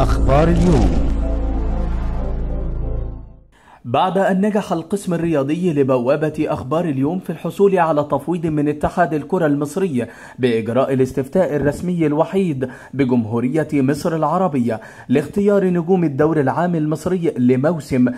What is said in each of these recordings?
أخبار اليوم بعد أن نجح القسم الرياضي لبوابة أخبار اليوم في الحصول على تفويض من اتحاد الكرة المصري بإجراء الاستفتاء الرسمي الوحيد بجمهورية مصر العربية لاختيار نجوم الدور العام المصري لموسم 2014-2015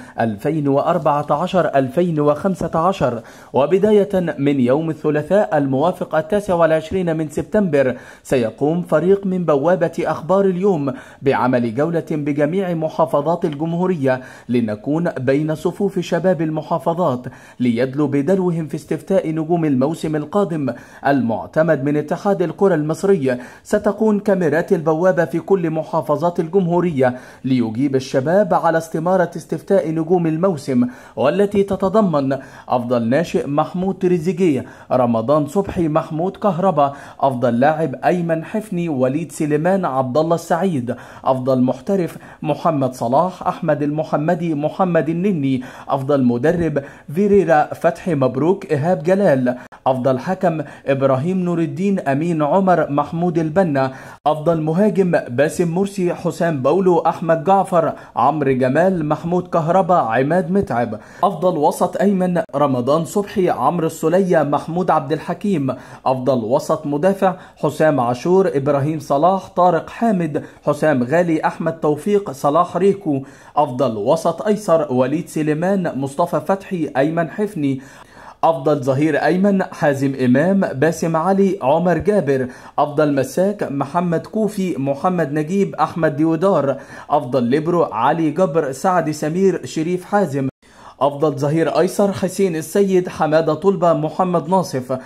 وبداية من يوم الثلاثاء الموافق 29 من سبتمبر سيقوم فريق من بوابة أخبار اليوم بعمل جولة بجميع محافظات الجمهورية لنكون بين صفوف شباب المحافظات ليدلوا بدلوهم في استفتاء نجوم الموسم القادم المعتمد من اتحاد الكرة المصري ستكون كاميرات البوابة في كل محافظات الجمهورية ليجيب الشباب على استمارة استفتاء نجوم الموسم والتي تتضمن أفضل ناشئ محمود تريزيجيه رمضان صبحي محمود كهربا أفضل لاعب أيمن حفني وليد سليمان عبد الله السعيد أفضل محترف محمد صلاح أحمد المحمدي محمد النني أفضل مدرب فيريرا فتحي مبروك إيهاب جلال أفضل حكم إبراهيم نور الدين أمين عمر محمود البنا أفضل مهاجم باسم مرسي حسام بولو أحمد جعفر عمرو جمال محمود كهربا عماد متعب أفضل وسط أيمن رمضان صبحي عمرو السلية محمود عبد الحكيم أفضل وسط مدافع حسام عاشور إبراهيم صلاح طارق حامد حسام غالي أحمد توفيق صلاح ريكو أفضل وسط أيسر وليد سليمان مصطفى فتحي أيمن حفني أفضل ظهير أيمن حازم إمام باسم علي عمر جابر أفضل مساك محمد كوفي محمد نجيب أحمد ديودار أفضل ليبرو علي جبر سعد سمير شريف حازم أفضل ظهير أيسر حسين السيد حمادة طلبة محمد ناصف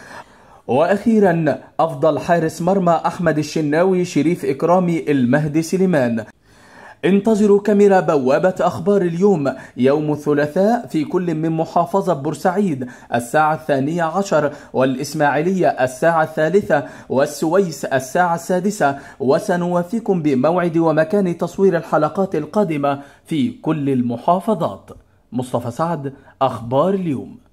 وأخيرا أفضل حارس مرمى أحمد الشناوي شريف إكرامي المهدي سليمان انتظروا كاميرا بوابة أخبار اليوم يوم الثلاثاء في كل من محافظة بورسعيد الساعة الثانية عشر والإسماعيلية الساعة الثالثة والسويس الساعة السادسة وسنوافيكم بموعد ومكان تصوير الحلقات القادمة في كل المحافظات مصطفى سعد أخبار اليوم